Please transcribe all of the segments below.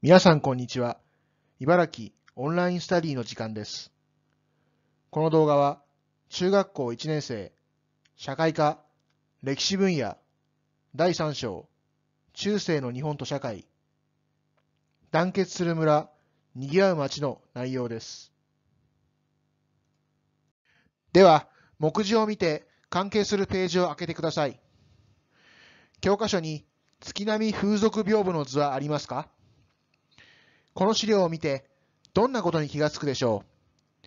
皆さんこんにちは。茨城オンラインスタディの時間です。この動画は、中学校1年生、社会科、歴史分野、第3章、中世の日本と社会、団結する村、賑わう町の内容です。では、目次を見て関係するページを開けてください。教科書に月並み風俗屏風の図はありますかこの資料を見て、どんなことに気がつくでしょう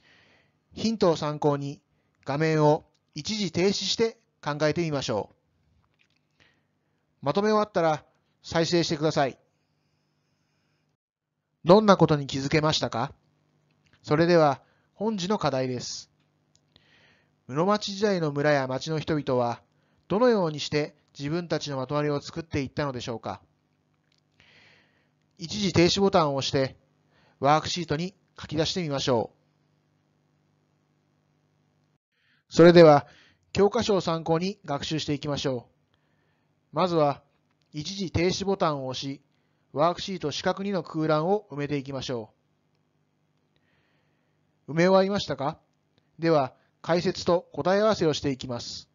ヒントを参考に、画面を一時停止して考えてみましょう。まとめ終わったら、再生してください。どんなことに気づけましたかそれでは、本日の課題です。室町時代の村や町の人々は、どのようにして自分たちのまとまりを作っていったのでしょうか一時停止ボタンを押してワークシートに書き出してみましょう。それでは教科書を参考に学習していきましょう。まずは一時停止ボタンを押しワークシート四角2の空欄を埋めていきましょう。埋め終わりましたかでは解説と答え合わせをしていきます。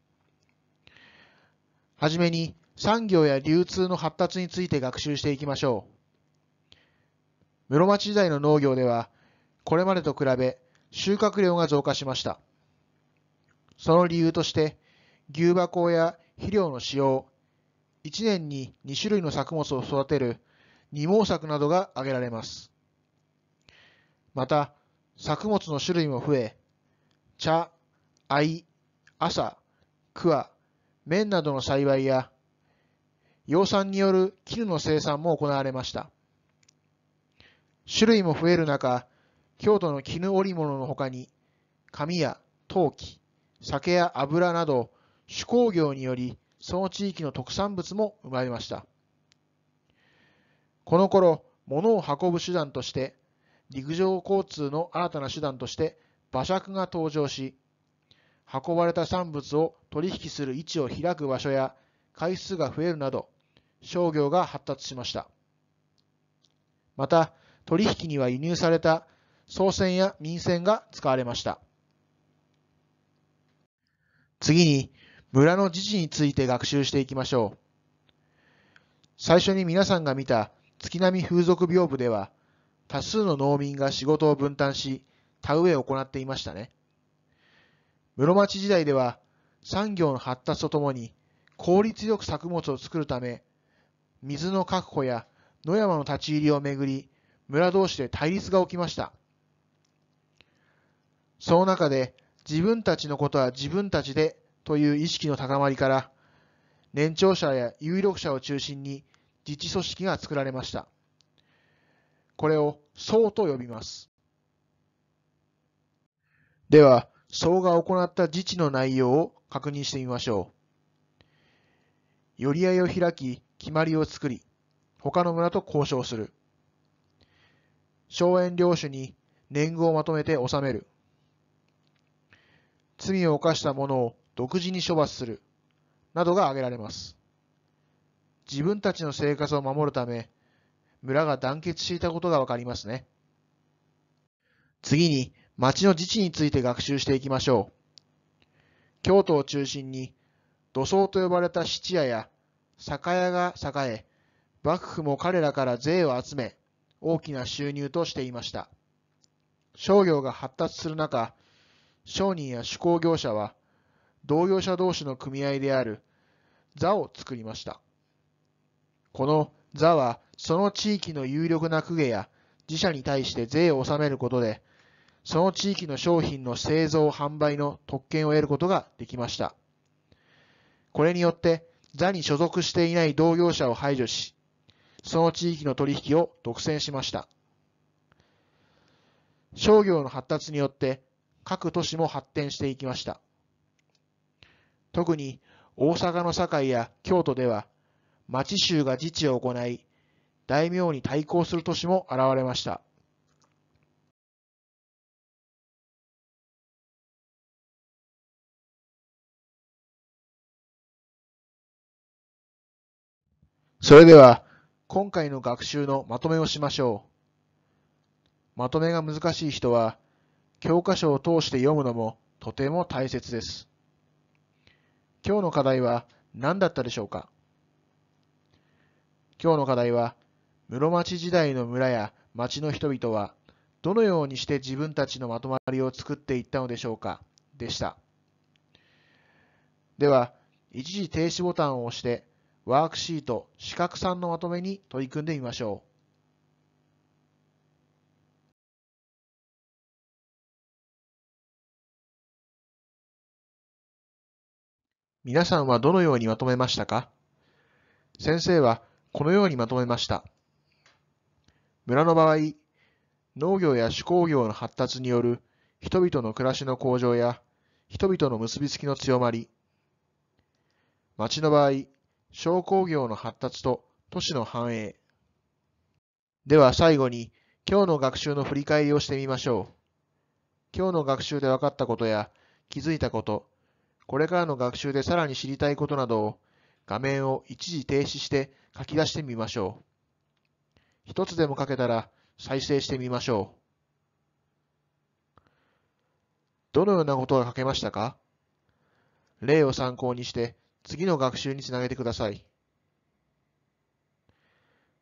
はじめに産業や流通の発達について学習していきましょう。室町時代の農業では、これまでと比べ収穫量が増加しました。その理由として、牛箱や肥料の使用、1年に2種類の作物を育てる二毛作などが挙げられます。また、作物の種類も増え、茶、藍、麻、桑、綿などの栽培や、養蚕による絹の生産も行われました。種類も増える中、京都の絹織物の他に、紙や陶器、酒や油など、手工業により、その地域の特産物も生まれました。この頃、物を運ぶ手段として、陸上交通の新たな手段として、馬借が登場し、運ばれた産物を取引する位置を開く場所や回数が増えるなど、商業が発達しました。また、取引には輸入された総船や民船が使われました。次に、村の自治について学習していきましょう。最初に皆さんが見た月並み風俗屏風では、多数の農民が仕事を分担し、田植えを行っていましたね。室町時代では、産業の発達とともに、効率よく作物を作るため、水の確保や野山の立ち入りをめぐり、村同士で対立が起きました。その中で自分たちのことは自分たちでという意識の高まりから、年長者や有力者を中心に自治組織が作られました。これを僧と呼びます。では、僧が行った自治の内容を確認してみましょう。寄り合いを開き、決まりを作り、他の村と交渉する。荘園領主に年貢をまとめて納める。罪を犯した者を独自に処罰する。などが挙げられます。自分たちの生活を守るため、村が団結していたことがわかりますね。次に、町の自治について学習していきましょう。京都を中心に、土葬と呼ばれた質屋や酒屋が栄え、幕府も彼らから税を集め、大きな収入としていました。商業が発達する中、商人や手工業者は同業者同士の組合である座を作りました。この座はその地域の有力な公家や自社に対して税を納めることで、その地域の商品の製造・販売の特権を得ることができました。これによって、座に所属していない同業者を排除し、その地域の取引を独占しました。商業の発達によって各都市も発展していきました。特に大阪の堺や京都では町衆が自治を行い、大名に対抗する都市も現れました。それでは今回の学習のまとめをしましょう。まとめが難しい人は、教科書を通して読むのもとても大切です。今日の課題は何だったでしょうか今日の課題は、室町時代の村や町の人々は、どのようにして自分たちのまとまりを作っていったのでしょうかでした。では、一時停止ボタンを押して、ワークシート、四角3のまとめに取り組んでみましょう。皆さんはどのようにまとめましたか先生はこのようにまとめました。村の場合、農業や手工業の発達による人々の暮らしの向上や人々の結びつきの強まり、町の場合、商工業の発達と都市の繁栄。では最後に今日の学習の振り返りをしてみましょう。今日の学習で分かったことや気づいたこと、これからの学習でさらに知りたいことなどを画面を一時停止して書き出してみましょう。一つでも書けたら再生してみましょう。どのようなことが書けましたか例を参考にして次の学習につなげてください。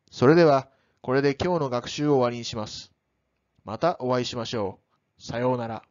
それでは、これで今日の学習を終わりにします。またお会いしましょう。さようなら。